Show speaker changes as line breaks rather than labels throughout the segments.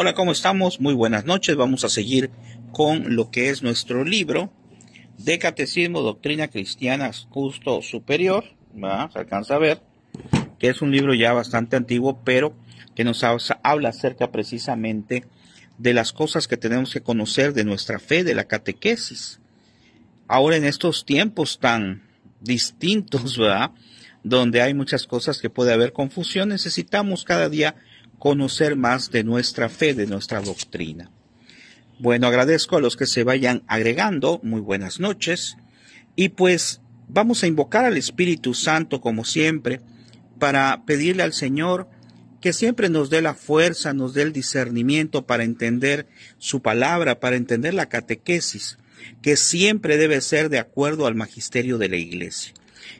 Hola, ¿cómo estamos? Muy buenas noches. Vamos a seguir con lo que es nuestro libro de Catecismo Doctrina Cristiana Justo Superior. ¿verdad? Se alcanza a ver que es un libro ya bastante antiguo, pero que nos habla acerca precisamente de las cosas que tenemos que conocer de nuestra fe, de la catequesis. Ahora en estos tiempos tan distintos, ¿verdad? Donde hay muchas cosas que puede haber confusión, necesitamos cada día conocer más de nuestra fe, de nuestra doctrina. Bueno, agradezco a los que se vayan agregando. Muy buenas noches. Y pues vamos a invocar al Espíritu Santo como siempre para pedirle al Señor que siempre nos dé la fuerza, nos dé el discernimiento para entender su palabra, para entender la catequesis, que siempre debe ser de acuerdo al magisterio de la iglesia.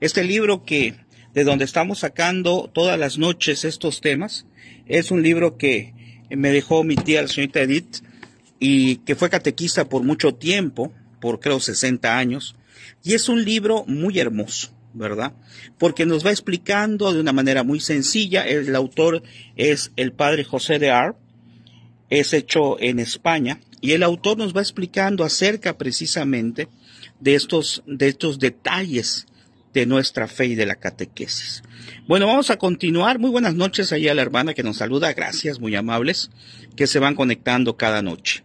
Este libro que de donde estamos sacando todas las noches estos temas, es un libro que me dejó mi tía, la señorita Edith, y que fue catequista por mucho tiempo, por creo 60 años. Y es un libro muy hermoso, ¿verdad? Porque nos va explicando de una manera muy sencilla. El autor es el padre José de Ar, es hecho en España, y el autor nos va explicando acerca precisamente de estos, de estos detalles de nuestra fe y de la catequesis. Bueno, vamos a continuar. Muy buenas noches ahí a la hermana que nos saluda. Gracias, muy amables, que se van conectando cada noche.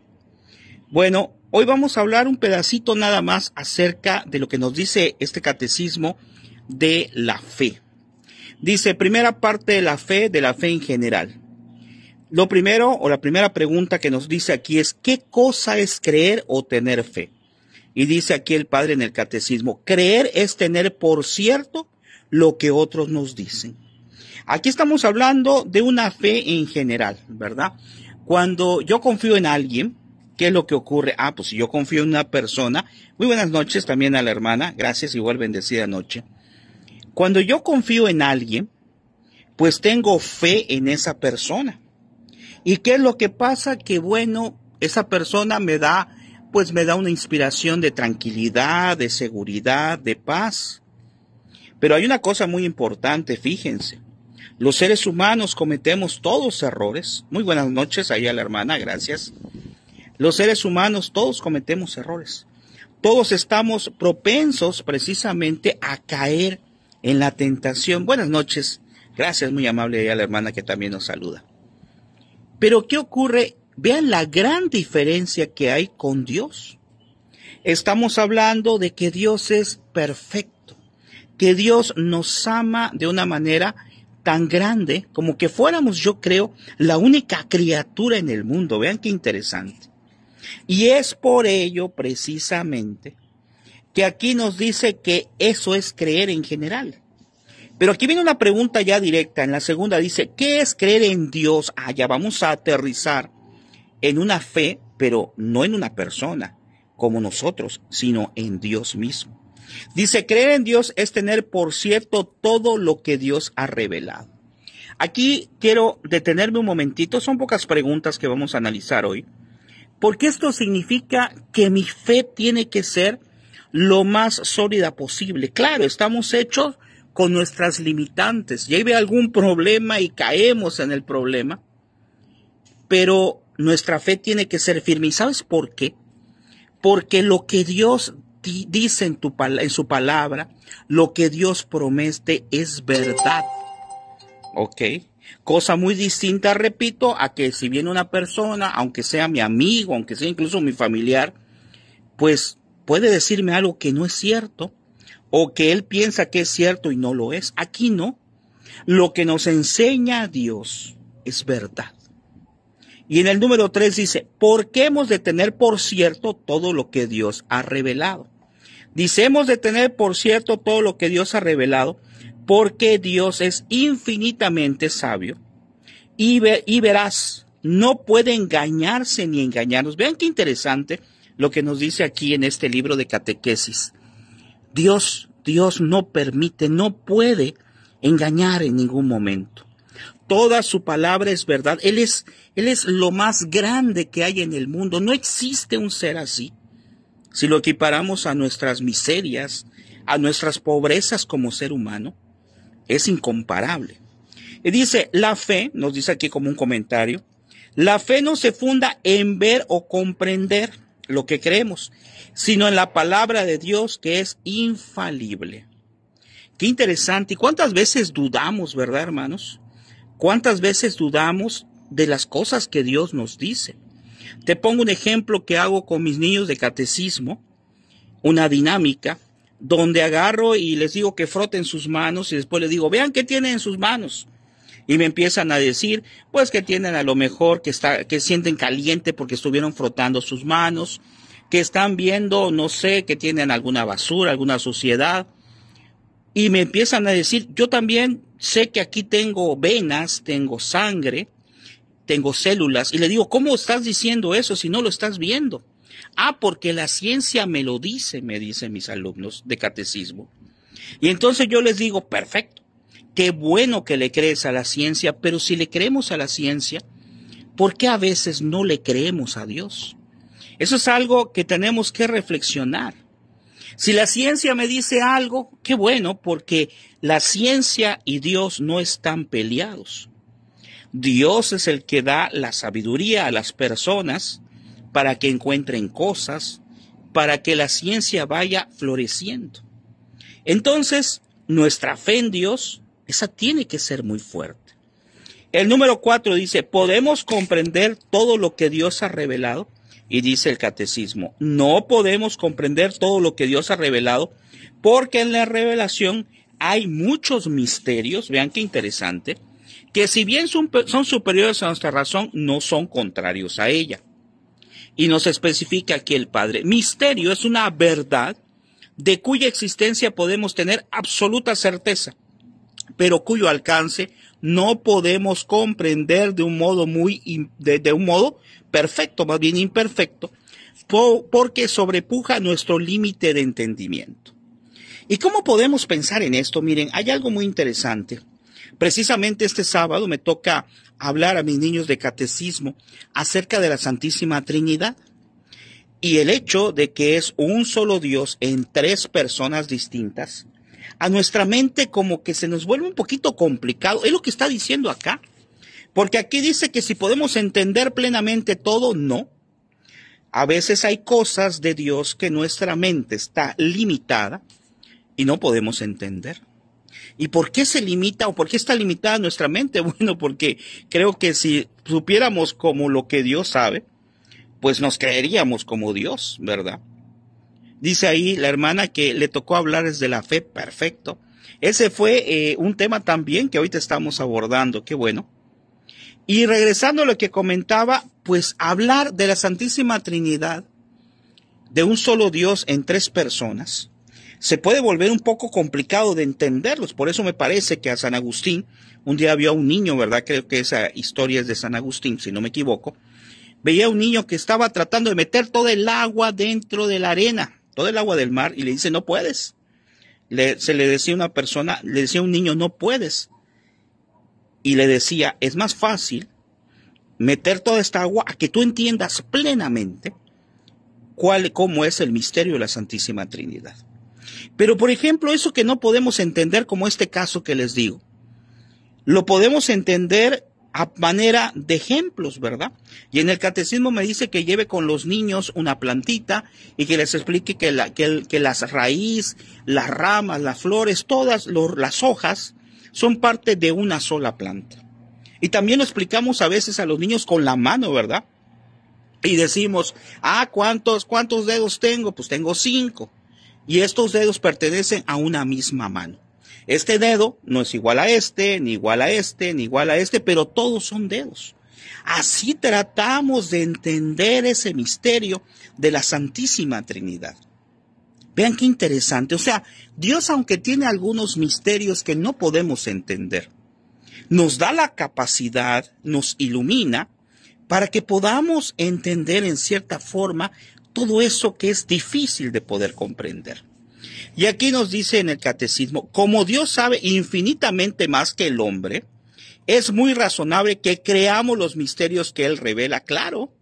Bueno, hoy vamos a hablar un pedacito nada más acerca de lo que nos dice este catecismo de la fe. Dice, primera parte de la fe, de la fe en general. Lo primero o la primera pregunta que nos dice aquí es, ¿qué cosa es creer o tener fe? Y dice aquí el padre en el catecismo, creer es tener por cierto lo que otros nos dicen. Aquí estamos hablando de una fe en general, ¿verdad? Cuando yo confío en alguien, ¿qué es lo que ocurre? Ah, pues si yo confío en una persona, muy buenas noches también a la hermana, gracias, igual bendecida noche. Cuando yo confío en alguien, pues tengo fe en esa persona. ¿Y qué es lo que pasa? Que bueno, esa persona me da pues me da una inspiración de tranquilidad, de seguridad, de paz. Pero hay una cosa muy importante, fíjense. Los seres humanos cometemos todos errores. Muy buenas noches ahí a la hermana, gracias. Los seres humanos todos cometemos errores. Todos estamos propensos precisamente a caer en la tentación. Buenas noches. Gracias, muy amable ahí a la hermana que también nos saluda. Pero ¿qué ocurre Vean la gran diferencia que hay con Dios. Estamos hablando de que Dios es perfecto, que Dios nos ama de una manera tan grande como que fuéramos, yo creo, la única criatura en el mundo. Vean qué interesante. Y es por ello, precisamente, que aquí nos dice que eso es creer en general. Pero aquí viene una pregunta ya directa. En la segunda dice, ¿qué es creer en Dios? Ah, ya vamos a aterrizar en una fe, pero no en una persona como nosotros, sino en Dios mismo. Dice, creer en Dios es tener por cierto todo lo que Dios ha revelado. Aquí quiero detenerme un momentito, son pocas preguntas que vamos a analizar hoy, porque esto significa que mi fe tiene que ser lo más sólida posible. Claro, estamos hechos con nuestras limitantes. Lleve algún problema y caemos en el problema, pero nuestra fe tiene que ser firme. ¿Y sabes por qué? Porque lo que Dios dice en, tu, en su palabra, lo que Dios promete es verdad. ¿Ok? Cosa muy distinta, repito, a que si viene una persona, aunque sea mi amigo, aunque sea incluso mi familiar, pues puede decirme algo que no es cierto o que él piensa que es cierto y no lo es. Aquí no. Lo que nos enseña Dios es verdad. Y en el número 3 dice, ¿por qué hemos de tener por cierto todo lo que Dios ha revelado? Dice, hemos de tener por cierto todo lo que Dios ha revelado, porque Dios es infinitamente sabio y, y verás, no puede engañarse ni engañarnos. Vean qué interesante lo que nos dice aquí en este libro de catequesis. Dios, Dios no permite, no puede engañar en ningún momento. Toda su palabra es verdad. Él es, él es lo más grande que hay en el mundo. No existe un ser así. Si lo equiparamos a nuestras miserias, a nuestras pobrezas como ser humano, es incomparable. Y dice, la fe, nos dice aquí como un comentario, la fe no se funda en ver o comprender lo que creemos, sino en la palabra de Dios que es infalible. Qué interesante. ¿Y cuántas veces dudamos, verdad, hermanos? ¿Cuántas veces dudamos de las cosas que Dios nos dice? Te pongo un ejemplo que hago con mis niños de catecismo, una dinámica donde agarro y les digo que froten sus manos y después les digo, vean qué tienen en sus manos. Y me empiezan a decir, pues que tienen a lo mejor que, está, que sienten caliente porque estuvieron frotando sus manos, que están viendo, no sé, que tienen alguna basura, alguna suciedad. Y me empiezan a decir, yo también sé que aquí tengo venas, tengo sangre, tengo células. Y le digo, ¿cómo estás diciendo eso si no lo estás viendo? Ah, porque la ciencia me lo dice, me dicen mis alumnos de catecismo. Y entonces yo les digo, perfecto, qué bueno que le crees a la ciencia, pero si le creemos a la ciencia, ¿por qué a veces no le creemos a Dios? Eso es algo que tenemos que reflexionar. Si la ciencia me dice algo, qué bueno, porque la ciencia y Dios no están peleados. Dios es el que da la sabiduría a las personas para que encuentren cosas, para que la ciencia vaya floreciendo. Entonces, nuestra fe en Dios, esa tiene que ser muy fuerte. El número cuatro dice, ¿podemos comprender todo lo que Dios ha revelado? Y dice el catecismo, no podemos comprender todo lo que Dios ha revelado porque en la revelación hay muchos misterios, vean qué interesante, que si bien son, superiores a nuestra razón, no son contrarios a ella. Y nos especifica aquí el Padre, misterio es una verdad de cuya existencia podemos tener absoluta certeza, pero cuyo alcance no podemos comprender de un modo de, un modo perfecto, más bien imperfecto, porque sobrepuja nuestro límite de entendimiento. ¿Y cómo podemos pensar en esto? Miren, hay algo muy interesante. Precisamente este sábado me toca hablar a mis niños de catecismo acerca de la Santísima Trinidad y el hecho de que es un solo Dios en tres personas distintas a nuestra mente como que se nos vuelve un poquito complicado. Es lo que está diciendo acá. Porque aquí dice que si podemos entender plenamente todo, no. A veces hay cosas de Dios que nuestra mente está limitada y no podemos entender. ¿Y por qué se limita o por qué está limitada nuestra mente? Bueno, porque creo que si supiéramos como lo que Dios sabe, pues nos creeríamos como Dios, ¿verdad? Dice ahí la hermana que le tocó hablar desde la fe, perfecto. Ese fue eh, un tema también que ahorita estamos abordando, qué bueno. Y regresando a lo que comentaba, pues hablar de la Santísima Trinidad, de un solo Dios en tres personas, se puede volver un poco complicado de entenderlos. Por eso me parece que a San Agustín, un día vio a un niño, ¿verdad? Creo que esa historia es de San Agustín, si no me equivoco. Veía a un niño que estaba tratando de meter todo el agua dentro de la arena del agua del mar y le dice, no puedes. se le decía a una persona, le decía a un niño, no puedes. Y le decía, es más fácil meter toda esta agua a que tú entiendas plenamente cuál, cómo es el misterio de la Santísima Trinidad. Pero, por ejemplo, eso que no podemos entender como este caso que les digo, lo podemos entender a manera de ejemplos, ¿verdad? Y en el catecismo me dice que lleve con los niños una plantita y que les explique que, la, que, las raíz, las ramas, las flores, todas las hojas son parte de una sola planta. Y también lo explicamos a veces a los niños con la mano, ¿verdad? Y decimos, ah, ¿cuántos, cuántos dedos tengo? Pues tengo cinco. Y estos dedos pertenecen a una misma mano. Este dedo no es igual a este, ni igual a este, ni igual a este, pero todos son dedos. Así tratamos de entender ese misterio de la Santísima Trinidad. Vean qué interesante. O sea, Dios, aunque tiene algunos misterios que no podemos entender, nos da la capacidad, nos ilumina, para que podamos entender en cierta forma todo eso que es difícil de poder comprender. Y aquí nos dice en el catecismo, como Dios sabe infinitamente más que el hombre, es muy razonable que creamos los misterios que Él revela, claro.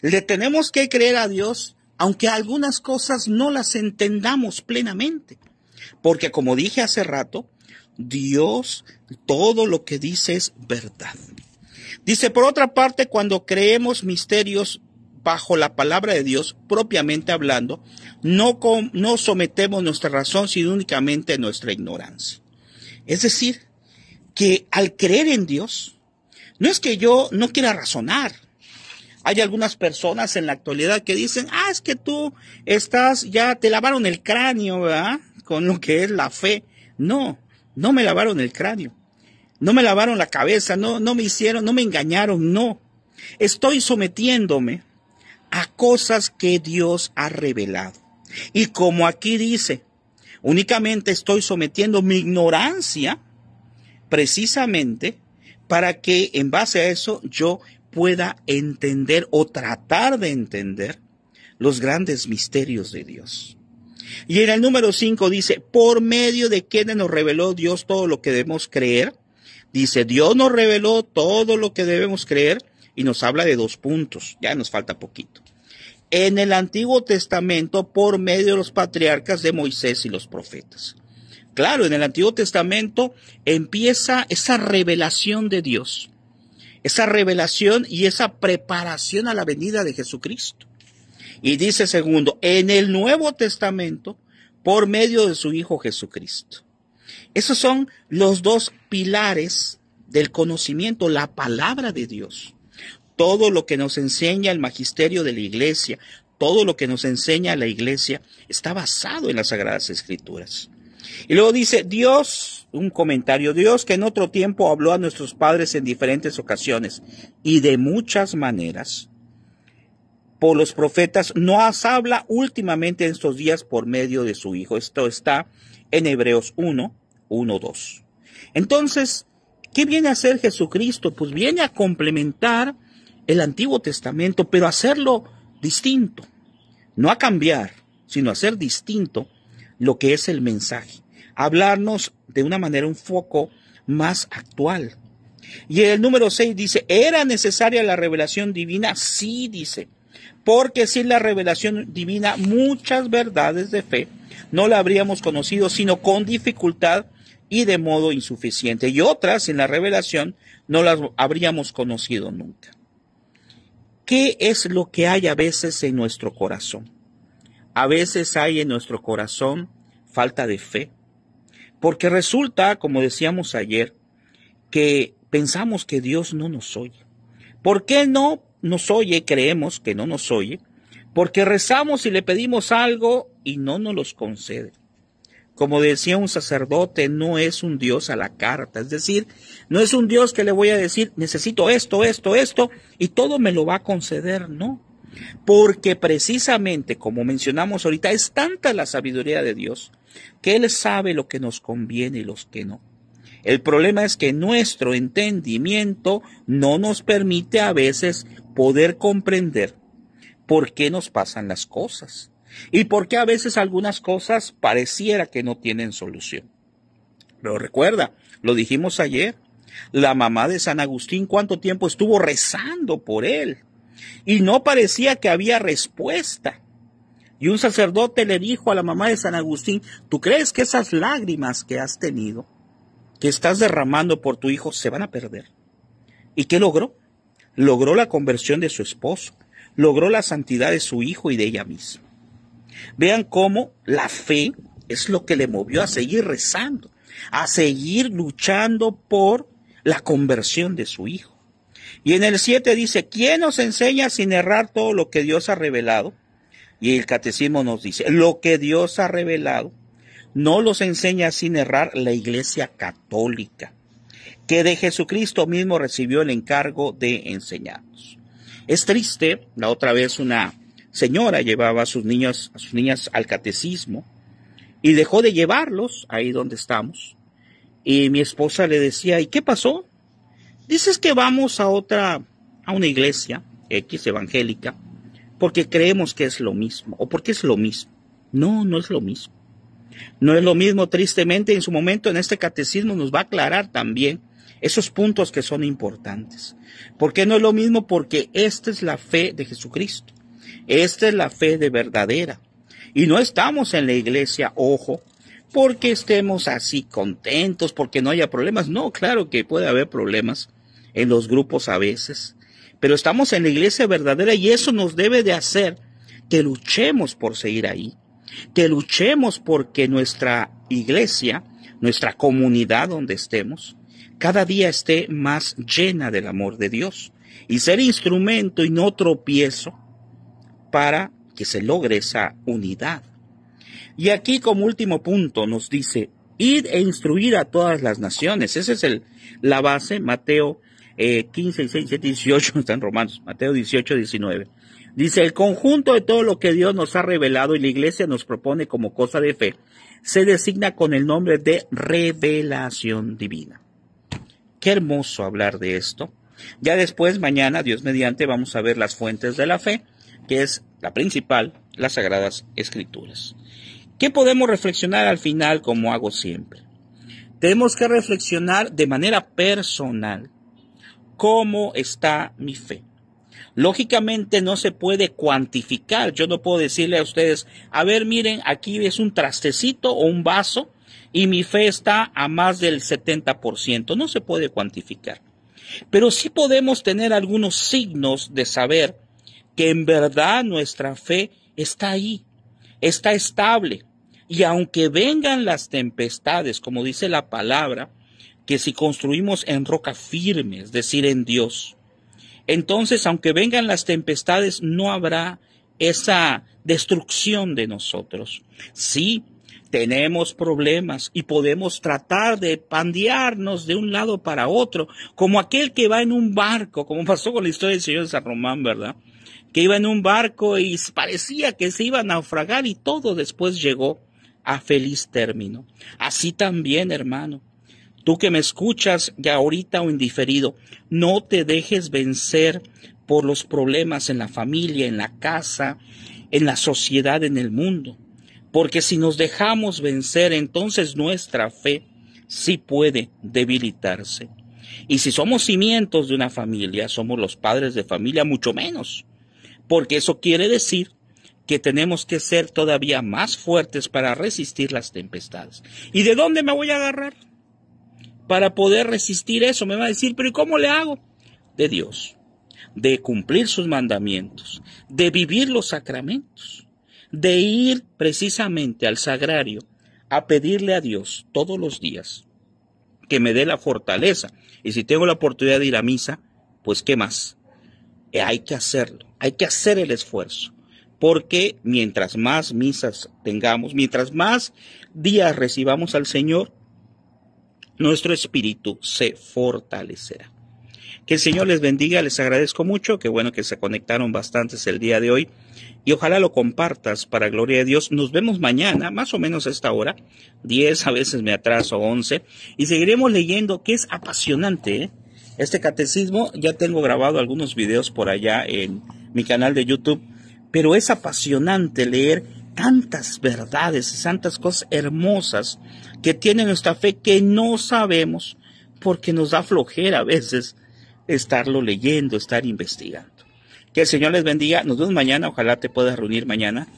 Le tenemos que creer a Dios, aunque algunas cosas no las entendamos plenamente. Porque como dije hace rato, Dios todo lo que dice es verdad. Dice, por otra parte, cuando creemos misterios bajo la palabra de Dios propiamente hablando, no, no sometemos nuestra razón sino únicamente nuestra ignorancia. Es decir, que al creer en Dios, no es que yo no quiera razonar. Hay algunas personas en la actualidad que dicen, ah, es que tú estás, ya te lavaron el cráneo, ¿verdad? Con lo que es la fe. No, no me lavaron el cráneo. No me lavaron la cabeza, no, no me hicieron, no me engañaron, no. Estoy sometiéndome a cosas que Dios ha revelado. Y como aquí dice, únicamente estoy sometiendo mi ignorancia precisamente para que en base a eso yo pueda entender o tratar de entender los grandes misterios de Dios. Y en el número 5 dice, por medio de quienes nos reveló Dios todo lo que debemos creer. Dice, Dios nos reveló todo lo que debemos creer y nos habla de dos puntos, ya nos falta poquito. En el Antiguo Testamento por medio de los patriarcas de Moisés y los profetas. Claro, en el Antiguo Testamento empieza esa revelación de Dios, esa revelación y esa preparación a la venida de Jesucristo. Y dice segundo, en el Nuevo Testamento por medio de su Hijo Jesucristo. Esos son los dos pilares del conocimiento, la palabra de Dios todo lo que nos enseña el magisterio de la iglesia, todo lo que nos enseña la iglesia está basado en las Sagradas Escrituras. Y luego dice, Dios, un comentario, Dios que en otro tiempo habló a nuestros padres en diferentes ocasiones y de muchas maneras, por los profetas, nos habla últimamente en estos días por medio de su Hijo. Esto está en Hebreos 1, 1, 2. Entonces, ¿qué viene a hacer Jesucristo? Pues viene a complementar el Antiguo Testamento, pero hacerlo distinto. No a cambiar, sino a hacer distinto lo que es el mensaje. Hablarnos de una manera, un foco más actual. Y el número 6 dice, ¿era necesaria la revelación divina? Sí, dice, porque sin la revelación divina muchas verdades de fe no la habríamos conocido, sino con dificultad y de modo insuficiente. Y otras sin la revelación no las habríamos conocido nunca. ¿Qué es lo que hay a veces en nuestro corazón? A veces hay en nuestro corazón falta de fe, porque resulta, como decíamos ayer, que pensamos que Dios no nos oye. ¿Por qué no nos oye? Creemos que no nos oye, porque rezamos y le pedimos algo y no nos los concede. Como decía un sacerdote, no es un Dios a la carta, es decir, no es un Dios que le voy a decir, necesito esto, esto, esto, y todo me lo va a conceder, no. Porque precisamente, como mencionamos ahorita, es tanta la sabiduría de Dios que Él sabe lo que nos conviene y los que no. El problema es que nuestro entendimiento no nos permite a veces poder comprender por qué nos pasan las cosas y por qué a veces algunas cosas pareciera que no tienen solución. Pero recuerda, lo dijimos ayer, la mamá de San Agustín cuánto tiempo estuvo rezando por él y no parecía que había respuesta. Y un sacerdote le dijo a la mamá de San Agustín, ¿tú crees que esas lágrimas que has tenido, que estás derramando por tu hijo, se van a perder? ¿Y qué logró? Logró la conversión de su esposo, logró la santidad de su hijo y de ella misma. Vean cómo la fe es lo que le movió a seguir rezando, a seguir luchando por la conversión de su hijo. Y en el 7 dice, ¿quién nos enseña sin errar todo lo que Dios ha revelado? Y el catecismo nos dice, lo que Dios ha revelado no los enseña sin errar la Iglesia Católica, que de Jesucristo mismo recibió el encargo de enseñarnos. Es triste, la otra vez una señora llevaba a sus niños, a sus niñas al catecismo y dejó de llevarlos ahí donde estamos. Y mi esposa le decía, ¿y qué pasó? Dices que vamos a otra, a una iglesia X evangélica, porque creemos que es lo mismo, o porque es lo mismo. No, no es lo mismo. No es lo mismo, tristemente, en su momento en este catecismo nos va a aclarar también esos puntos que son importantes. Porque no es lo mismo? Porque esta es la fe de Jesucristo. Esta es la fe de verdadera. Y no estamos en la iglesia, ojo, porque estemos así contentos, porque no haya problemas. No, claro que puede haber problemas en los grupos a veces, pero estamos en la iglesia verdadera y eso nos debe de hacer que luchemos por seguir ahí, que luchemos porque nuestra iglesia, nuestra comunidad donde estemos, cada día esté más llena del amor de Dios y ser instrumento y no tropiezo para que se logre esa unidad. Y aquí como último punto nos dice, ir e instruir a todas las naciones. Esa es el, la base, Mateo 15, 16, 17, 18, están romanos, Mateo 18, 19. Dice, el conjunto de todo lo que Dios nos ha revelado y la iglesia nos propone como cosa de fe, se designa con el nombre de revelación divina. Qué hermoso hablar de esto. Ya después, mañana, Dios mediante, vamos a ver las fuentes de la fe que es la principal, las Sagradas Escrituras. ¿Qué podemos reflexionar al final como hago siempre? Tenemos que reflexionar de manera personal cómo está mi fe. Lógicamente no se puede cuantificar. Yo no puedo decirle a ustedes, a ver, miren, aquí es un trastecito o un vaso y mi fe está a más del 70%. No se puede cuantificar. Pero sí podemos tener algunos signos de saber que en verdad nuestra fe está ahí, está estable. Y aunque vengan las tempestades, como dice la palabra, que si construimos en roca firme, es decir, en Dios, entonces aunque vengan las tempestades, no habrá esa destrucción de nosotros. Sí, tenemos problemas y podemos tratar de pandearnos de un lado para otro, como aquel que va en un barco, como pasó con la historia del señor de San Román, ¿verdad? que iba en un barco y parecía que se iba a naufragar y todo después llegó a feliz término. Así también, hermano, tú que me escuchas ya ahorita o indiferido, no te dejes vencer por los problemas en la familia, en la casa, en la sociedad, en el mundo. Porque si nos dejamos vencer, entonces nuestra fe sí puede debilitarse. Y si somos cimientos de una familia, somos los padres de familia, mucho menos porque eso quiere decir que tenemos que ser todavía más fuertes para resistir las tempestades. ¿Y de dónde me voy a agarrar? Para poder resistir eso, me va a decir, pero ¿y cómo le hago? De Dios, de cumplir sus mandamientos, de vivir los sacramentos, de ir precisamente al sagrario a pedirle a Dios todos los días que me dé la fortaleza. Y si tengo la oportunidad de ir a misa, pues ¿qué más? Hay que hacerlo hay que hacer el esfuerzo, porque mientras más misas tengamos, mientras más días recibamos al Señor, nuestro espíritu se fortalecerá. Que el Señor les bendiga, les agradezco mucho, qué bueno que se conectaron bastantes el día de hoy y ojalá lo compartas para gloria de Dios. Nos vemos mañana, más o menos a esta hora, 10, a veces me atraso, 11, y seguiremos leyendo, que es apasionante. ¿eh? Este catecismo ya tengo grabado algunos videos por allá en mi canal de YouTube, pero es apasionante leer tantas verdades y tantas cosas hermosas que tiene nuestra fe que no sabemos porque nos da flojera a veces estarlo leyendo, estar investigando. Que el Señor les bendiga. Nos vemos mañana. Ojalá te puedas reunir mañana.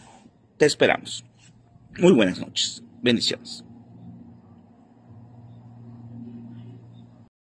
Te esperamos. Muy buenas noches. Bendiciones.